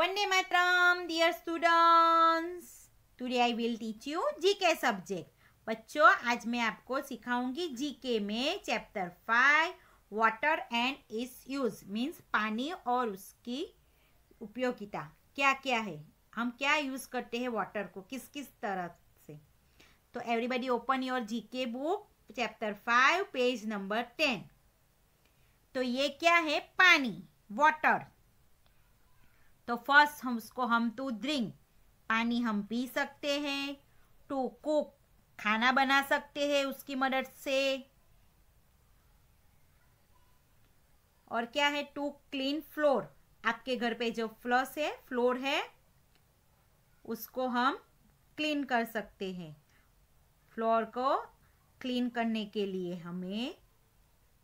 Vande Matram, dear students today I will teach you GK subject बच्चों आज मैं आपको सिखाऊंगी जीके में chapter five water and its use means पानी और उसकी उपयोगिता क्या क्या है हम क्या यूज करते हैं वाटर को किस किस तरह से तो everybody open your GK book chapter five page number ten तो ये क्या है पानी वाटर तो फर्स्ट हम उसको हम टू तो ड्रिंक पानी हम पी सकते हैं टू तो कुक खाना बना सकते हैं उसकी मदद से और क्या है टू क्लीन फ्लोर आपके घर पे जो फ्लस है फ्लोर है उसको हम क्लीन कर सकते हैं फ्लोर को क्लीन करने के लिए हमें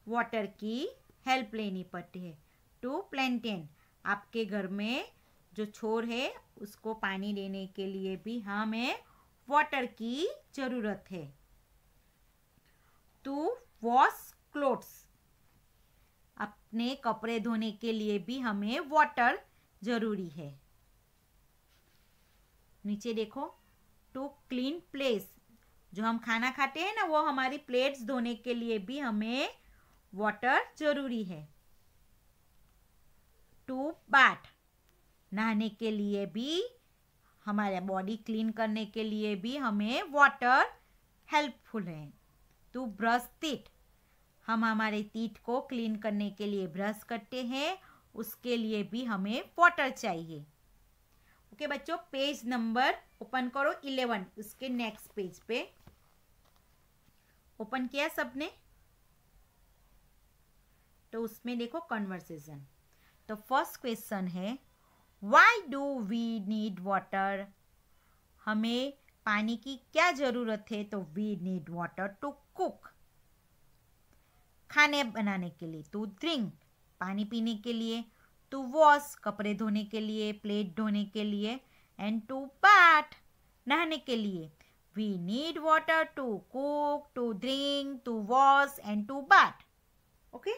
वाटर की हेल्प लेनी पड़ती है टू प्लेंटेन आपके घर में जो छोर है उसको पानी देने के लिए भी हमें वाटर की ज़रूरत है टू वॉश क्लोथ्स अपने कपड़े धोने के लिए भी हमें वाटर ज़रूरी है नीचे देखो टू क्लीन प्लेस जो हम खाना खाते हैं ना वो हमारी प्लेट्स धोने के लिए भी हमें वाटर ज़रूरी है टू बाट नहाने के लिए भी हमारे बॉडी क्लीन करने के लिए भी हमें वाटर हेल्पफुल है तो ब्रश तीट हम हमारे तीट को क्लीन करने के लिए ब्रश करते हैं उसके लिए भी हमें वाटर चाहिए ओके okay, बच्चों पेज नंबर ओपन करो इलेवन उसके नेक्स्ट पेज पे ओपन किया सबने तो उसमें देखो कन्वर्सेशन तो फर्स्ट क्वेश्चन है why do we need water हमें पानी की क्या ज़रूरत है तो we need water to cook खाने बनाने के लिए टू ड्रिंक पानी पीने के लिए टू वॉश कपड़े धोने के लिए प्लेट धोने के लिए एंड टू पाट नहाने के लिए we need water to cook to drink to wash and to bath okay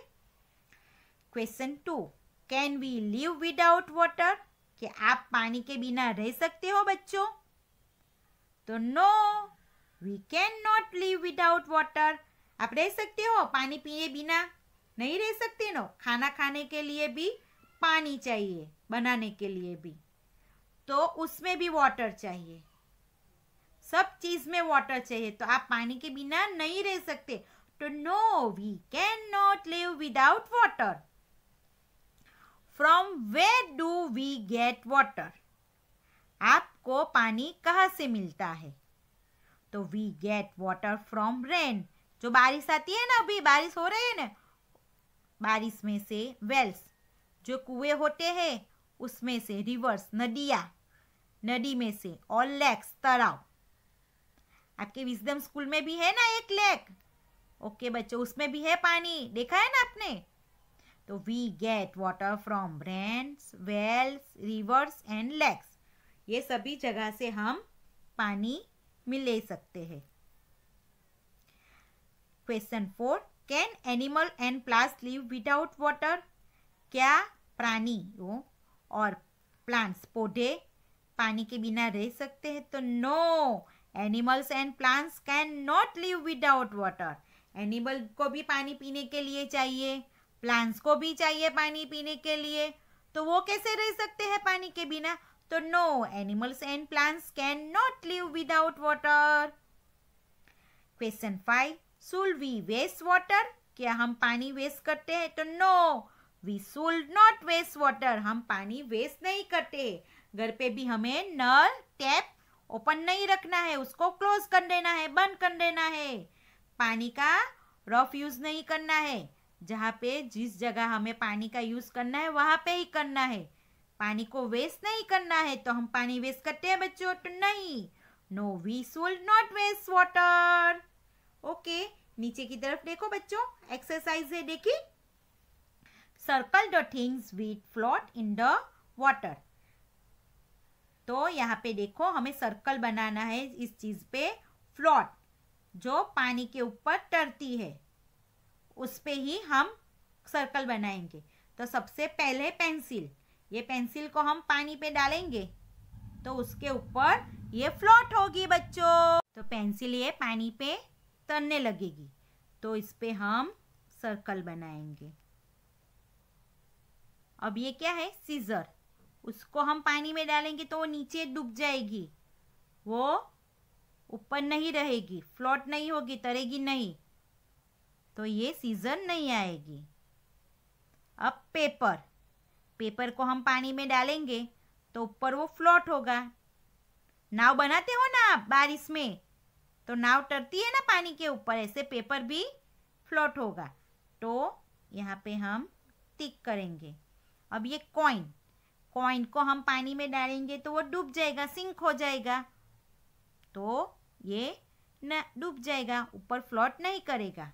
question two can we live without water कि आप पानी के बिना रह सकते हो बच्चों तो no we can not live without water आप रह सकते हो पानी पिए बिना नहीं रह सकते नो खाना खाने के लिए भी पानी चाहिए बनाने के लिए भी तो उसमें भी वाटर चाहिए सब चीज़ में वाटर चाहिए तो आप पानी के बिना नहीं रह सकते तो no we can not live without water from where do we get water आपको पानी कहाँ से मिलता है तो we get water from rain जो बारिश आती है ना अभी बारिश हो रही है ना बारिश में से वेल्स जो कुएं होते हैं उसमें से रिवर्स नदियाँ नदी में से और लेक्स तालाब आपके विजडम स्कूल में भी है ना एक लेक ओके बच्चों उसमें भी है पानी देखा है ना आपने तो we get water from rains wells rivers and lakes ये सभी जगह से हम पानी में ले सकते हैं question four can animal and plants live without water क्या वो और प्लांट्स पौधे पानी के बिना रह सकते हैं तो no animals and plants can not live without water animal को भी पानी पीने के लिए चाहिए प्लांट्स को भी चाहिए पानी पीने के लिए तो वो कैसे रह सकते हैं पानी के बिना तो no animals and plants can not live without water question five should we waste water क्या हम पानी वेस्ट करते हैं तो no we should not waste water हम पानी वेस्ट नहीं करते घर पे भी हमें नल टैप ओपन नहीं रखना है उसको क्लोज कर देना है बंद कर देना है पानी का रफ यूज नहीं करना है जहाँ पे जिस जगह हमें पानी का यूज़ करना है वहाँ पे ही करना है पानी को वेस्ट नहीं करना है तो हम पानी वेस्ट करते हैं बच्चों तो नहीं no we should not waste water okay नीचे की तरफ देखो बच्चों एक्सरसाइज है देखिए circle the things with float in the water तो यहाँ पे देखो हमें सर्कल बनाना है इस चीज़ पे फ्लोट जो पानी के ऊपर तैरती है उस पर ही हम सर्कल बनाएंगे तो सबसे पहले पेंसिल ये पेंसिल को हम पानी पे डालेंगे तो उसके ऊपर ये फ्लोट होगी बच्चों तो पेंसिल ये पानी पे तरने लगेगी तो इस पर हम सर्कल बनाएंगे अब ये क्या है सीजर उसको हम पानी में डालेंगे तो वो नीचे डूब जाएगी वो ऊपर नहीं रहेगी फ्लोट नहीं होगी तरेगी नहीं तो ये सीज़न नहीं आएगी अब पेपर पेपर को हम पानी में डालेंगे तो ऊपर वो फ्लोट होगा नाव बनाते हो ना आप बारिश में तो नाव टरती है ना पानी के ऊपर ऐसे पेपर भी फ्लोट होगा तो यहाँ पे हम टिक करेंगे अब ये कॉइन कॉइन को हम पानी में डालेंगे तो वो डूब जाएगा सिंक हो जाएगा तो ये न डूब जाएगा ऊपर फ्लोट नहीं करेगा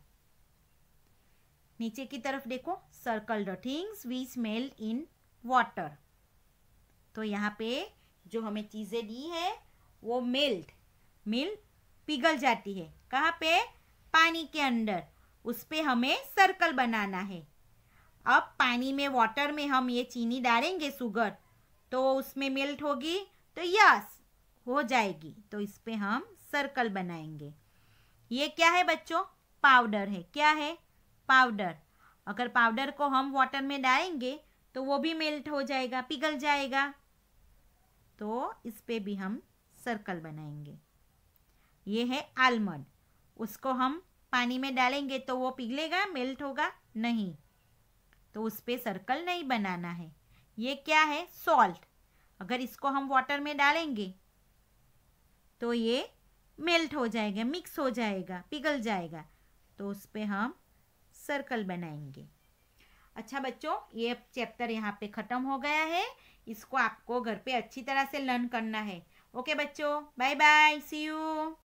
नीचे की तरफ देखो circle the things we smell in water तो यहाँ पे जो हमें चीज़ें दी है वो मेल्ट मिल्ट पिघल जाती है कहाँ पे पानी के अंदर उस पर हमें सर्कल बनाना है अब पानी में वाटर में हम ये चीनी डालेंगे सुगर तो उसमें मेल्ट होगी तो यस हो जाएगी तो इस पर हम सर्कल बनाएंगे ये क्या है बच्चों पाउडर है क्या है पाउडर अगर पाउडर को हम वाटर में डालेंगे तो वो भी मेल्ट हो जाएगा पिघल जाएगा तो इस पे भी हम सर्कल बनाएंगे ये है आलमंड उसको हम पानी में डालेंगे तो वो पिघलेगा मेल्ट होगा नहीं तो उस पर सर्कल नहीं बनाना है ये क्या है सॉल्ट अगर इसको हम वाटर में डालेंगे तो ये मेल्ट हो जाएगा मिक्स हो जाएगा पिघल जाएगा तो उस पर हम सर्कल बनाएंगे अच्छा बच्चों ये चैप्टर यहाँ पे ख़त्म हो गया है इसको आपको घर पे अच्छी तरह से लर्न करना है ओके बच्चों बाय बाय सी यू